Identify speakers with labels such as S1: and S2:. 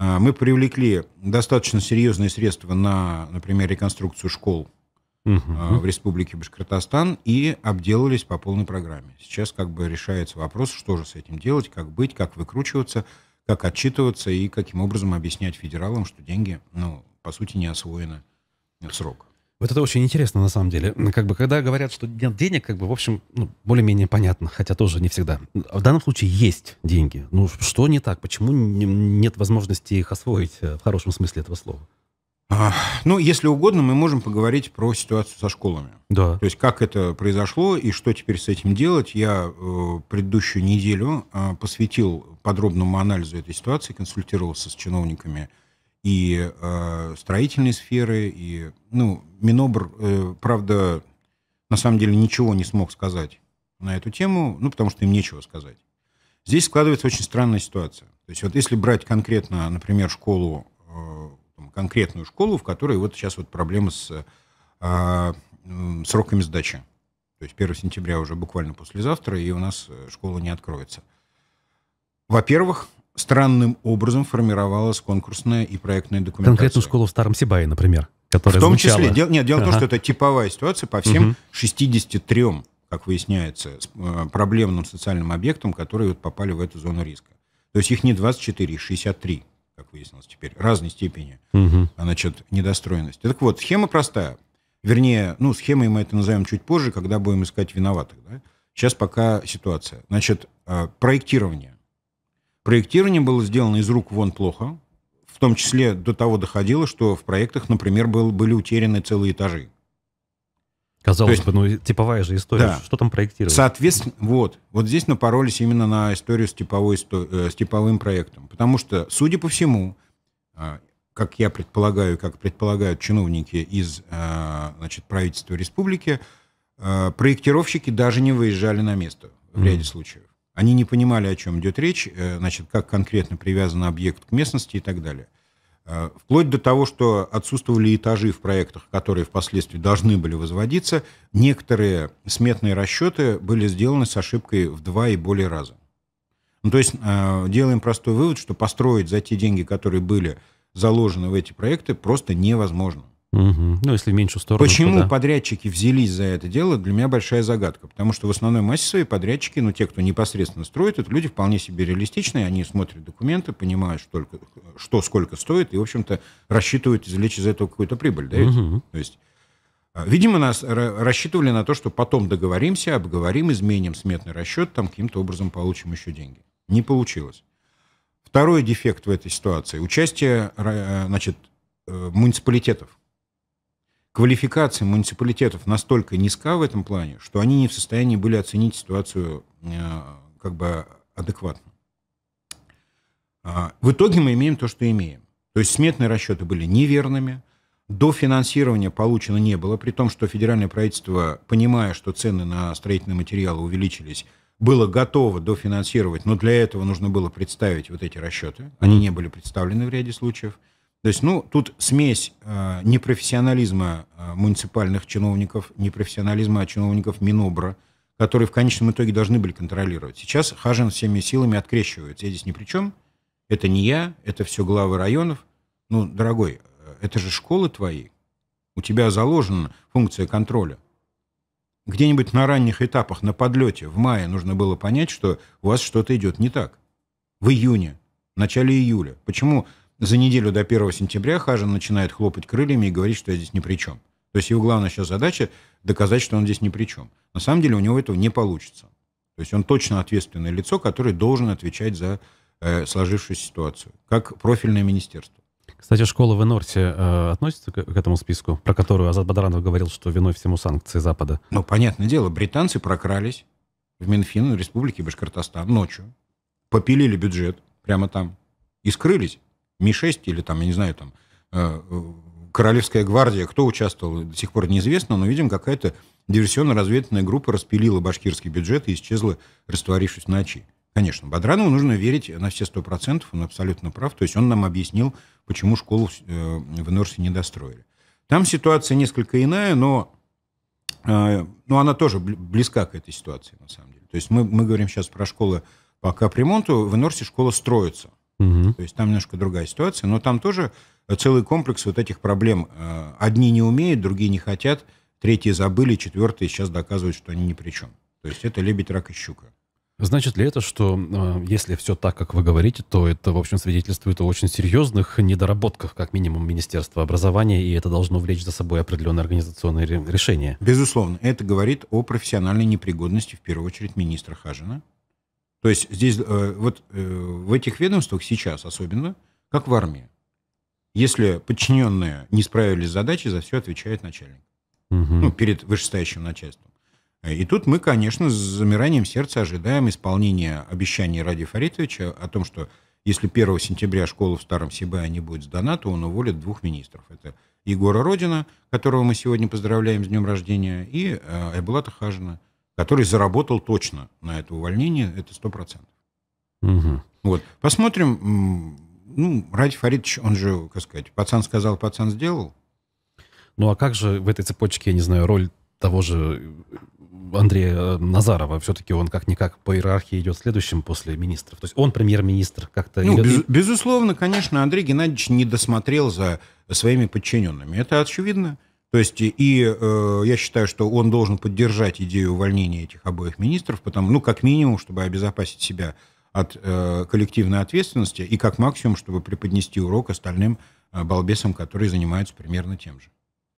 S1: А, мы привлекли достаточно серьезные средства на, например, реконструкцию школ а, в Республике Башкортостан и обделались по полной программе. Сейчас как бы решается вопрос, что же с этим делать, как быть, как выкручиваться, как отчитываться и каким образом объяснять федералам, что деньги, ну, по сути, не освоены срок. Вот это очень интересно на самом деле. Как бы когда говорят, что нет денег, как бы в общем ну, более-менее понятно, хотя тоже не всегда. В данном случае есть деньги. Ну что не так? Почему не, нет возможности их освоить э, в хорошем смысле этого слова? А, ну, если угодно, мы можем поговорить про ситуацию со школами. Да. То есть как это произошло и что теперь с этим делать. Я э, предыдущую неделю э, посвятил подробному анализу этой ситуации, консультировался с чиновниками и э, строительной сферы, и, ну, Минобр, э, правда, на самом деле ничего не смог сказать на эту тему, ну, потому что им нечего сказать. Здесь складывается очень странная ситуация. То есть вот если брать конкретно, например, школу, э, конкретную школу, в которой вот сейчас вот проблемы с э, сроками сдачи. То есть 1 сентября уже буквально послезавтра, и у нас э, школа не откроется. Во-первых, странным образом формировалась конкурсная и проектная документация. Конкретную школу в Старом Сибае, например, которая В том звучала. числе. Дел, нет, дело ага. том, что это типовая ситуация по всем угу. 63, как выясняется, э, проблемным социальным объектам, которые вот попали в эту зону риска. То есть их не 24, их 63, как выяснилось теперь, разной степени угу. значит, а недостроенности. Так вот, схема простая. Вернее, ну, схемой мы это назовем чуть позже, когда будем искать виноватых. Да? Сейчас пока ситуация. Значит, э, проектирование Проектирование было сделано из рук вон плохо. В том числе до того доходило, что в проектах, например, был, были утеряны целые этажи. Казалось есть, бы, ну, типовая же история. Да. Что там проектировать? Соответственно, вот. Вот здесь напоролись именно на историю с, типовой, э, с типовым проектом. Потому что, судя по всему, а, как я предполагаю, как предполагают чиновники из э, значит, правительства республики, э, проектировщики даже не выезжали на место в ряде случаев. Они не понимали, о чем идет речь, э, значит, как конкретно привязан объект к местности и так далее. Э, вплоть до того, что отсутствовали этажи в проектах, которые впоследствии должны были возводиться, некоторые сметные расчеты были сделаны с ошибкой в два и более раза. Ну, то есть э, делаем простой вывод, что построить за те деньги, которые были заложены в эти проекты, просто невозможно. Угу. Ну, если в меньшую сторону. Почему то, подрядчики взялись за это дело, для меня большая загадка. Потому что в основной массе свои подрядчики, ну, те, кто непосредственно строит, это люди вполне себе реалистичные, они смотрят документы, понимают, что, только, что сколько стоит, и, в общем-то, рассчитывают извлечь из этого какую-то прибыль. Да, угу. То есть, а, видимо, нас рассчитывали на то, что потом договоримся, обговорим, изменим сметный расчет, там каким-то образом получим еще деньги. Не получилось. Второй дефект в этой ситуации – участие э, значит, э, муниципалитетов квалификация муниципалитетов настолько низка в этом плане, что они не в состоянии были оценить ситуацию э, как бы адекватно. А, в итоге мы имеем то, что имеем. То есть сметные расчеты были неверными, дофинансирования получено не было, при том, что федеральное правительство, понимая, что цены на строительные материалы увеличились, было готово дофинансировать, но для этого нужно было представить вот эти расчеты. Они не были представлены в ряде случаев. То есть, ну, тут смесь э, непрофессионализма э, муниципальных чиновников, непрофессионализма чиновников Минобра, которые в конечном итоге должны были контролировать. Сейчас Хажин всеми силами открещивается. Я здесь ни при чем. Это не я, это все главы районов. Ну, дорогой, э, это же школы твои. У тебя заложена функция контроля. Где-нибудь на ранних этапах, на подлете, в мае нужно было понять, что у вас что-то идет не так. В июне, в начале июля. Почему за неделю до 1 сентября Хажин начинает хлопать крыльями и говорить, что я здесь ни при чем. То есть его главная сейчас задача – доказать, что он здесь ни при чем. На самом деле у него этого не получится. То есть он точно ответственное лицо, которое должен отвечать за э, сложившуюся ситуацию, как профильное министерство. Кстати, школа в Энорте э, относится к, к этому списку, про которую Азад Бадранов говорил, что виной всему санкции Запада? Ну, понятное дело, британцы прокрались в Минфин Республики Башкортостан ночью, попилили бюджет прямо там и скрылись. Ми-6 или там, я не знаю, там э, Королевская гвардия, кто участвовал, до сих пор неизвестно, но, видим, какая-то диверсионно-разведывательная группа распилила башкирский бюджет и исчезла, растворившись в ночи. Конечно, Бадранову нужно верить на все сто процентов, он абсолютно прав. То есть он нам объяснил, почему школу э, в Норсе не достроили. Там ситуация несколько иная, но, э, но она тоже близка к этой ситуации, на самом деле. То есть мы, мы говорим сейчас про школы по капремонту. В Норсе школа строится. Угу. То есть там немножко другая ситуация, но там тоже целый комплекс вот этих проблем. Э, одни не умеют, другие не хотят, третьи забыли, четвертые сейчас доказывают, что они ни при чем. То есть это лебедь, рак и щука. Значит ли это, что э, если все так, как вы говорите, то это, в общем, свидетельствует о очень серьезных недоработках, как минимум, Министерства образования, и это должно влечь за собой определенные организационные решения? Безусловно. Это говорит о профессиональной непригодности, в первую очередь, министра Хажина, то есть здесь, э, вот э, в этих ведомствах сейчас особенно, как в армии, если подчиненные не справились с задачей, за все отвечает начальник. Угу. Ну, перед вышестоящим начальством. Э, и тут мы, конечно, с замиранием сердца ожидаем исполнения обещаний Ради Фаритовича о том, что если 1 сентября школа в Старом Сибае не будет сдана, то он уволит двух министров. Это Егора Родина, которого мы сегодня поздравляем с днем рождения, и Айбулата Хажина который заработал точно на это увольнение, это 100%. Угу. Вот. Посмотрим. Ну, Ради Фаридович, он же, как сказать, пацан сказал, пацан сделал. Ну, а как же в этой цепочке, я не знаю, роль того же Андрея э, Назарова, все-таки он как-никак по иерархии идет следующим после министров. То есть он премьер-министр как-то... Ну, без, безусловно, конечно, Андрей Геннадьевич не досмотрел за своими подчиненными. Это очевидно. То есть и э, я считаю, что он должен поддержать идею увольнения этих обоих министров, потому, ну, как минимум, чтобы обезопасить себя от э, коллективной ответственности и как максимум, чтобы преподнести урок остальным э, балбесам, которые занимаются примерно тем же.